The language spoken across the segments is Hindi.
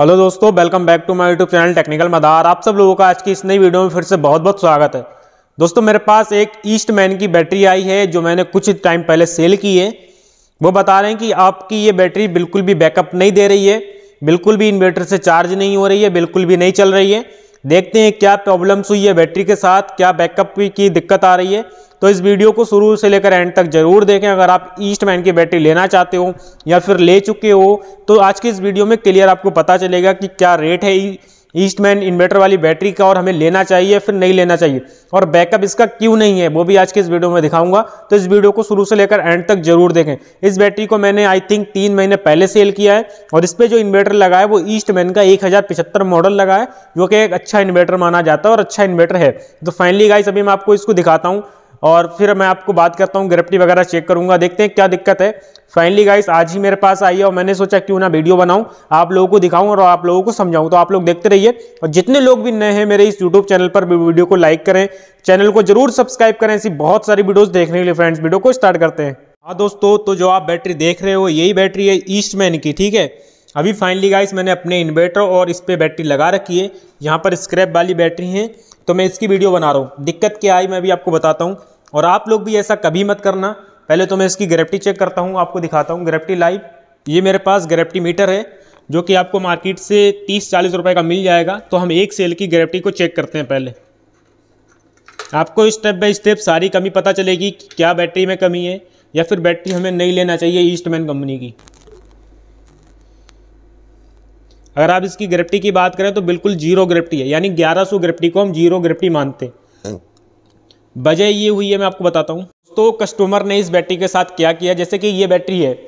हेलो दोस्तों welcome back to my YouTube channel technical मदार आप सब लोगों का आज की इस नई वीडियो में फिर से बहुत बहुत स्वागत है दोस्तों मेरे पास एक ईस्ट मैन की बैटरी आई है जो मैंने कुछ टाइम पहले सेल की है वो बता रहे हैं कि आपकी ये बैटरी बिल्कुल भी बैकअप नहीं दे रही है बिल्कुल भी इन्वर्टर से चार्ज नहीं हो रही है बिल्कुल भी नहीं चल रही है देखते हैं क्या प्रॉब्लम्स हुई है बैटरी के साथ क्या बैकअप की दिक्कत आ रही है तो इस वीडियो को शुरू से लेकर एंड तक जरूर देखें अगर आप ईस्टमैन की बैटरी लेना चाहते हो या फिर ले चुके हो तो आज की इस वीडियो में क्लियर आपको पता चलेगा कि क्या रेट है ईस्टमैन इन्वर्टर वाली बैटरी का और हमें लेना चाहिए फिर नहीं लेना चाहिए और बैकअप इसका क्यों नहीं है वो भी आज के इस वीडियो में दिखाऊंगा तो इस वीडियो को शुरू से लेकर एंड तक जरूर देखें इस बैटरी को मैंने आई थिंक तीन महीने पहले सेल किया है और इस पर जो इन्वर्टर लगा है वो ईस्टमैन का एक मॉडल लगा है जो कि एक अच्छा इन्वर्टर माना जाता है और अच्छा इन्वर्टर है तो फाइनली गाइस अभी मैं आपको इसको दिखाता हूँ और फिर मैं आपको बात करता हूँ ग्रेफ्टी वगैरह चेक करूँगा देखते हैं क्या दिक्कत है फाइनली गाइस आज ही मेरे पास आई है और मैंने सोचा क्यों ना वीडियो बनाऊं आप लोगों को दिखाऊं और आप लोगों को समझाऊं तो आप लोग देखते रहिए और जितने लोग भी नए हैं मेरे इस यूट्यूब चैनल पर वीडियो को लाइक करें चैनल को जरूर सब्सक्राइब करें ऐसी बहुत सारी वीडियोज़ देखने के लिए फ्रेंड्स वीडियो को स्टार्ट करते हैं हाँ दोस्तों तो जो आप बैटरी देख रहे हो यही बैटरी है मैन की ठीक है अभी फाइनली गाइस मैंने अपने इन्वर्टर और इस पर बैटरी लगा रखी है यहाँ पर स्क्रैप वाली बैटरी है तो मैं इसकी वीडियो बना रहा हूँ दिक्कत क्या आई मैं भी आपको बताता हूँ और आप लोग भी ऐसा कभी मत करना पहले तो मैं इसकी ग्रेप्टी चेक करता हूँ आपको दिखाता हूँ ग्रेप्टी लाइव ये मेरे पास ग्रेप्टी मीटर है जो कि आपको मार्केट से तीस चालीस रुपये का मिल जाएगा तो हम एक सेल की ग्रेप्टी को चेक करते हैं पहले आपको स्टेप बाय स्टेप सारी कमी पता चलेगी कि क्या बैटरी में कमी है या फिर बैटरी हमें नहीं लेना चाहिए ईस्टमैन कंपनी की अगर आप इसकी ग्रेप्टी की बात करें तो बिल्कुल जीरो ग्रेप्टी है यानी 1100 ग्रेफ्टी को हम जीरो ग्रेप्टी मानते हैं वजह ये हुई है मैं आपको बताता हूँ तो कस्टमर ने इस बैटरी के साथ क्या किया जैसे कि ये बैटरी है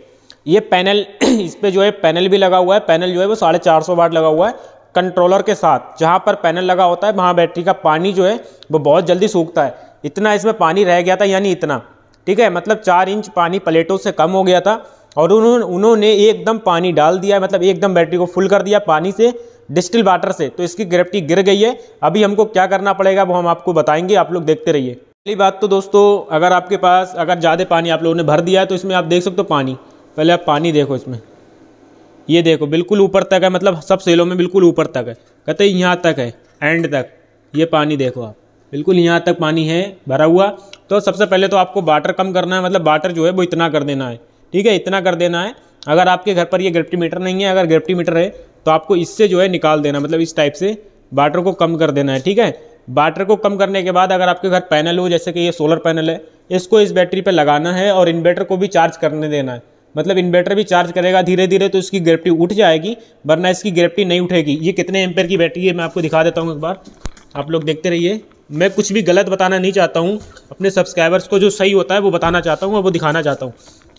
ये पैनल इस पर जो है पैनल भी लगा हुआ है पैनल जो है वो साढ़े चार सौ वाट लगा हुआ है कंट्रोलर के साथ जहाँ पर पैनल लगा होता है वहाँ बैटरी का पानी जो है वो बहुत जल्दी सूखता है इतना इसमें पानी रह गया था यानी इतना ठीक है मतलब चार इंच पानी प्लेटों से कम हो गया था और उन्होंने उन्होंने एकदम पानी डाल दिया मतलब एकदम बैटरी को फुल कर दिया पानी से डिस्टिल वाटर से तो इसकी ग्रेविटी गिर गई है अभी हमको क्या करना पड़ेगा वो हम आपको बताएंगे आप लोग देखते रहिए पहली बात तो दोस्तों अगर आपके पास अगर ज़्यादा पानी आप लोगों ने भर दिया है तो इसमें आप देख सकते हो पानी पहले आप पानी देखो इसमें ये देखो बिल्कुल ऊपर तक है मतलब सब सेलों में बिल्कुल ऊपर तक है कहते हैं यहाँ तक है एंड तक ये पानी देखो आप बिल्कुल यहाँ तक पानी है भरा हुआ तो सबसे पहले तो आपको वाटर कम करना है मतलब वाटर जो है वो इतना कर देना है ठीक है इतना कर देना है अगर आपके घर पर ये ग्रेप्टी मीटर नहीं है अगर ग्रेफ्टी मीटर है तो आपको इससे जो है निकाल देना मतलब इस टाइप से वाटर को कम कर देना है ठीक है वाटर को कम करने के बाद अगर आपके घर पैनल हो जैसे कि ये सोलर पैनल है इसको इस बैटरी पर लगाना है और इन्वर्टर को भी चार्ज करने देना है मतलब इन्वर्टर भी चार्ज करेगा धीरे धीरे तो इसकी ग्रेप्टी उठ जाएगी वरना इसकी ग्रेप्टी नहीं उठेगी ये कितने एम्पेयर की बैटरी है मैं आपको दिखा देता हूँ एक बार आप लोग देखते रहिए मैं कुछ भी गलत बताना नहीं चाहता हूँ अपने सब्सक्राइबर्स को जो सही होता है वो बताना चाहता हूँ और वो दिखाना चाहता हूँ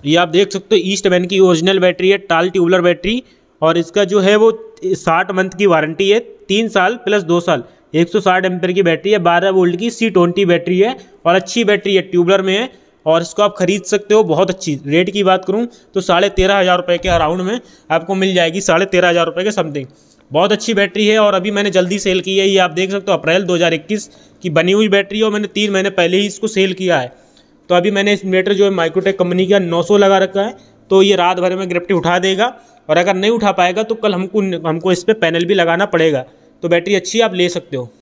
ये आप देख सकते हो ईस्ट वैन की ओरिजिनल बैटरी है टाल ट्यूबलर बैटरी और इसका जो है वो साठ मंथ की वारंटी है तीन साल प्लस दो साल एक सौ साठ एम्पेयर की बैटरी है बारह वोल्ट की सी ट्वेंटी बैटरी है और अच्छी बैटरी है ट्यूबलर में है और इसको आप खरीद सकते हो बहुत अच्छी रेट की बात करूँ तो साढ़े तेरह हज़ार रुपये के अराउंड में आपको मिल जाएगी साढ़े तेरह हज़ार रुपये के समथिंग बहुत अच्छी बैटरी है और अभी मैंने जल्दी सेल की है ये आप देख सकते हो अप्रैल 2021 की बनी हुई बैटरी है और मैंने तीन महीने पहले ही इसको सेल किया है तो अभी मैंने इस इन्वेटर जो है माइक्रोटेक कंपनी का 900 लगा रखा है तो ये रात भर में गिरफ्टी उठा देगा और अगर नहीं उठा पाएगा तो कल हमको हमको इस पर पैनल भी लगाना पड़ेगा तो बैटरी अच्छी आप ले सकते हो